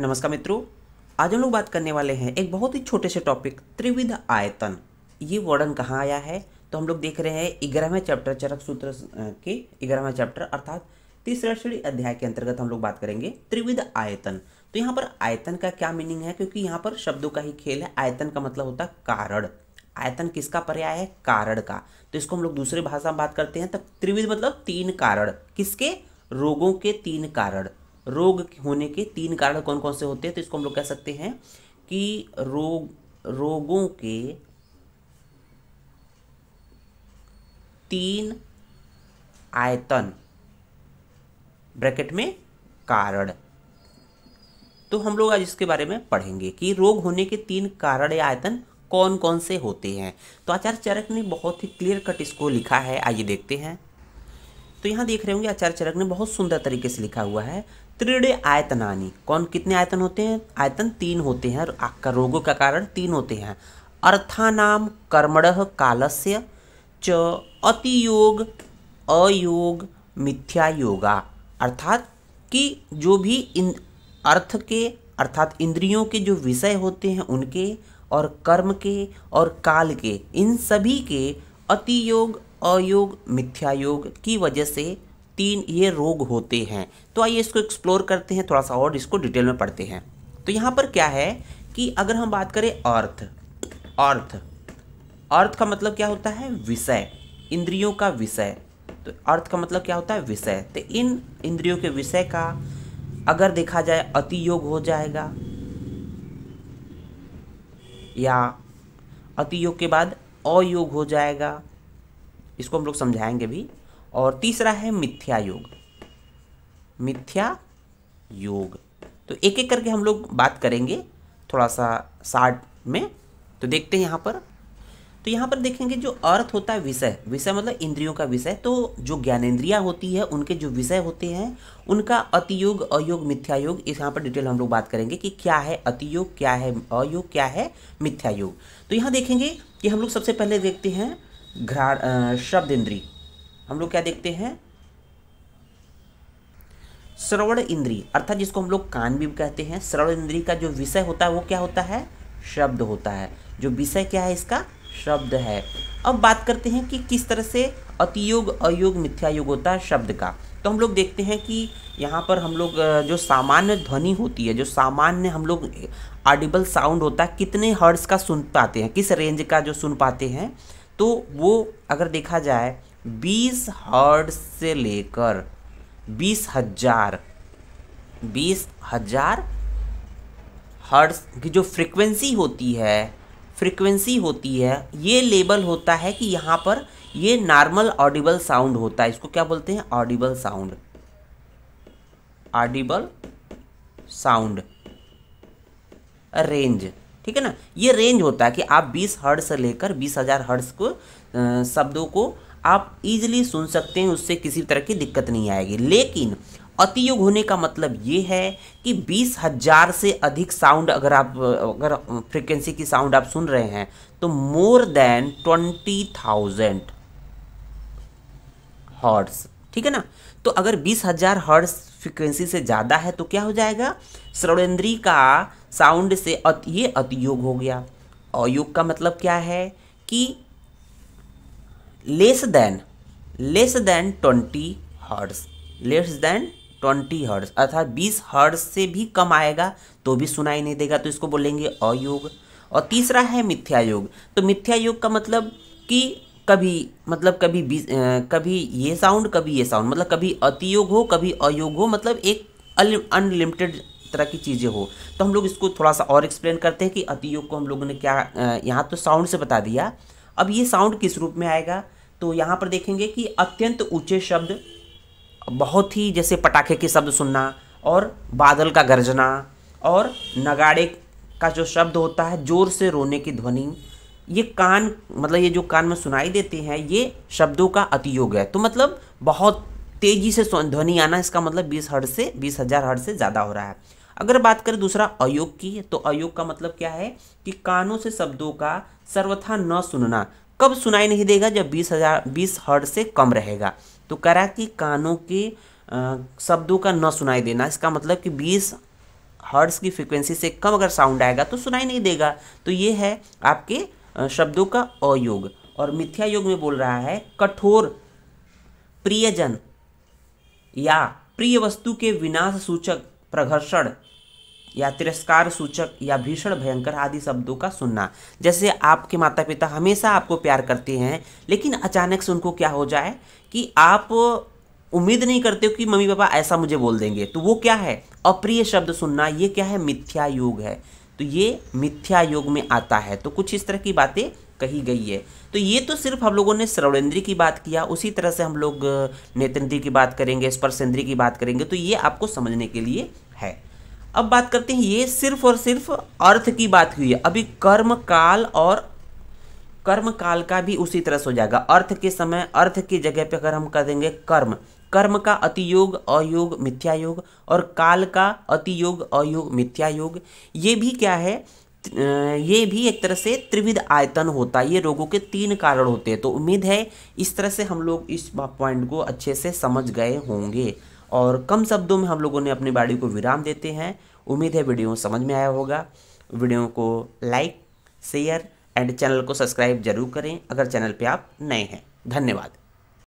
नमस्कार मित्रों आज हम लोग बात करने वाले हैं एक बहुत ही छोटे से टॉपिक त्रिविध आयतन ये वर्णन कहाँ आया है तो हम लोग देख रहे हैं ग्यारहवें चैप्टर चरक सूत्र के ग्यारहवें चैप्टर अर्थात तीसरा श्रेणी अध्याय के अंतर्गत हम लोग बात करेंगे त्रिविध आयतन तो यहाँ पर आयतन का क्या मीनिंग है क्योंकि यहाँ पर शब्दों का ही खेल है आयतन का मतलब होता है कारण आयतन किसका पर्याय है कारण का तो इसको हम लोग दूसरे भाषा में बात करते हैं तो त्रिविध मतलब तीन कारण किसके रोगों के तीन कारण रोग होने के तीन कारण कौन कौन से होते हैं तो इसको हम लोग कह सकते हैं कि रोग रोगों के तीन आयतन ब्रैकेट में कारण तो हम लोग आज इसके बारे में पढ़ेंगे कि रोग होने के तीन कारण या आयतन कौन कौन से होते हैं तो आचार्य चरक ने बहुत ही क्लियर कट इसको लिखा है आइए देखते हैं तो यहाँ देख रहे होंगे आचार्य चरक ने बहुत सुंदर तरीके से लिखा हुआ है त्रिड़े आयतनानी कौन कितने आयतन होते हैं आयतन तीन होते हैं और रोगों का कारण तीन होते हैं अर्थानाम कर्मण कालस्य च योग अयोग मिथ्या योगा अर्थात कि जो भी इन अर्थ के अर्थात इंद्रियों के जो विषय होते हैं उनके और कर्म के और काल के इन सभी के अति योग अयोग मिथ्या योग की वजह से तीन ये रोग होते हैं तो आइए इसको एक्सप्लोर करते हैं थोड़ा सा और इसको डिटेल में पढ़ते हैं तो यहाँ पर क्या है कि अगर हम बात करें अर्थ अर्थ अर्थ का मतलब क्या होता है विषय इंद्रियों का विषय तो अर्थ का मतलब क्या होता है विषय तो इन इंद्रियों के विषय का अगर देखा जाए अति योग हो जाएगा या अति योग के बाद अयोग हो जाएगा इसको हम लोग समझाएंगे भी और तीसरा है मिथ्या योग मिथ्या योग तो एक एक करके हम लोग बात करेंगे थोड़ा सा शार्ट में तो देखते हैं यहाँ पर तो यहाँ पर देखेंगे जो अर्थ होता है विषय विषय मतलब इंद्रियों का विषय तो जो ज्ञानेन्द्रियाँ होती है उनके जो विषय होते हैं उनका अतियोग अयोग मिथ्या योग इस यहाँ पर डिटेल हम लोग बात करेंगे कि क्या है अतियोग क्या है अयोग क्या है मिथ्या योग तो यहाँ देखेंगे कि हम लोग सबसे पहले देखते हैं घ्रा शब्द इंद्री हम लोग क्या देखते हैं श्रवण इंद्री अर्थात जिसको हम लोग कान भी कहते हैं श्रवण इंद्री का जो विषय होता है वो क्या होता है शब्द होता है जो विषय क्या है इसका शब्द है अब बात करते हैं कि किस तरह से अतियोग अयोग मिथ्यायोग होता है शब्द का तो हम लोग देखते हैं कि यहाँ पर हम लोग जो सामान्य ध्वनि होती है जो सामान्य हम लोग ऑडिबल साउंड होता है कितने हर्ड्स का सुन पाते हैं किस रेंज का जो सुन पाते हैं तो वो अगर देखा जाए बीस हर्ड से लेकर बीस हजार बीस हजार हर्ड की जो फ्रिक्वेंसी होती है फ्रिक्वेंसी होती है ये लेबल होता है कि यहाँ पर ये नॉर्मल ऑडिबल साउंड होता है इसको क्या बोलते हैं audible sound audible sound range ठीक है ना ये रेंज होता है कि आप 20 हर्ड से लेकर 20,000 हर्ड्स को आ, शब्दों को आप इजीली सुन सकते हैं उससे किसी तरह की दिक्कत नहीं आएगी लेकिन अतियुग होने का मतलब ये है कि बीस हजार से अधिक साउंड अगर आप अगर फ्रिक्वेंसी की साउंड आप सुन रहे हैं तो more than twenty thousand hertz ठीक है ना तो अगर बीस हजार हर्ड्स फ्रिक्वेंसी से ज़्यादा है तो क्या हो जाएगा श्रवणेंद्री का साउंड से अत, ये अतियोग हो गया अयोग का मतलब क्या है कि less than less than twenty hertz less than twenty hertz अर्थात बीस हर्ड्स से भी कम आएगा तो भी सुनाई नहीं देगा तो इसको बोलेंगे अयोग और तीसरा है मिथ्यायोग तो मिथ्यायोग का मतलब कि कभी मतलब कभी कभी ये साउंड कभी ये साउंड मतलब कभी अतियोग हो कभी अयोग हो मतलब एक अनलिमिटेड तरह की चीज़ें हो तो हम लोग इसको थोड़ा सा और एक्सप्लेन करते हैं कि अतियोग को हम लोगों ने क्या यहाँ तो साउंड से बता दिया अब ये साउंड किस रूप में आएगा तो यहाँ पर देखेंगे कि अत्यंत ऊँचे शब्द बहुत ही जैसे पटाखे के शब्द सुनना और बादल का गर्जना और नगाड़े का जो शब्द होता है ज़ोर से रोने की ध्वनि ये कान मतलब ये जो कान में सुनाई देते हैं ये शब्दों का अतियोग है तो मतलब बहुत तेजी से ध्वनि आना इसका मतलब बीस हर्ट से बीस हज़ार हर्ड से ज़्यादा हो रहा है अगर बात करें दूसरा अयोग की तो अयोग का मतलब क्या है कि कानों से शब्दों का सर्वथा न सुनना कब सुनाई नहीं देगा जब बीस हज़ार बीस हर्ड से कम रहेगा तो कह रहा कि कानों के शब्दों का न सुनाई देना इसका मतलब कि बीस हर्ड्स की फ्रिक्वेंसी से कम अगर साउंड आएगा तो सुनाई नहीं देगा तो ये है आपके शब्दों का अयोग और मिथ्या योग में बोल रहा है कठोर प्रियजन या प्रिय वस्तु के विनाश सूचक प्रघर्षण या तिरस्कार सूचक या भीषण भयंकर आदि शब्दों का सुनना जैसे आपके माता पिता हमेशा आपको प्यार करते हैं लेकिन अचानक से उनको क्या हो जाए कि आप उम्मीद नहीं करते हो कि मम्मी पापा ऐसा मुझे बोल देंगे तो वो क्या है अप्रिय शब्द सुनना ये क्या है मिथ्या योग है तो ये मिथ्या योग में आता है तो कुछ इस तरह की बातें कही गई है तो ये तो सिर्फ हम लोगों ने सर्वेंद्री की बात किया उसी तरह से हम लोग नेत्रेंद्री की बात करेंगे स्पर्शेंद्री की बात करेंगे तो ये आपको समझने के लिए है अब बात करते हैं ये सिर्फ और सिर्फ अर्थ की बात हुई है अभी कर्म काल और कर्म काल का भी उसी तरह से हो जाएगा अर्थ के समय अर्थ की जगह पर अगर हम कर देंगे कर्म कर्म का अतियोग अयोग मिथ्यायोग और काल का अतियोग अयोग मिथ्यायोग ये भी क्या है ये भी एक तरह से त्रिविध आयतन होता है ये रोगों के तीन कारण होते हैं तो उम्मीद है इस तरह से हम लोग इस पॉइंट को अच्छे से समझ गए होंगे और कम शब्दों में हम लोगों ने अपनी बाड़ी को विराम देते हैं उम्मीद है वीडियो समझ में आया होगा वीडियो को लाइक शेयर एंड चैनल को सब्सक्राइब जरूर करें अगर चैनल पर आप नए हैं धन्यवाद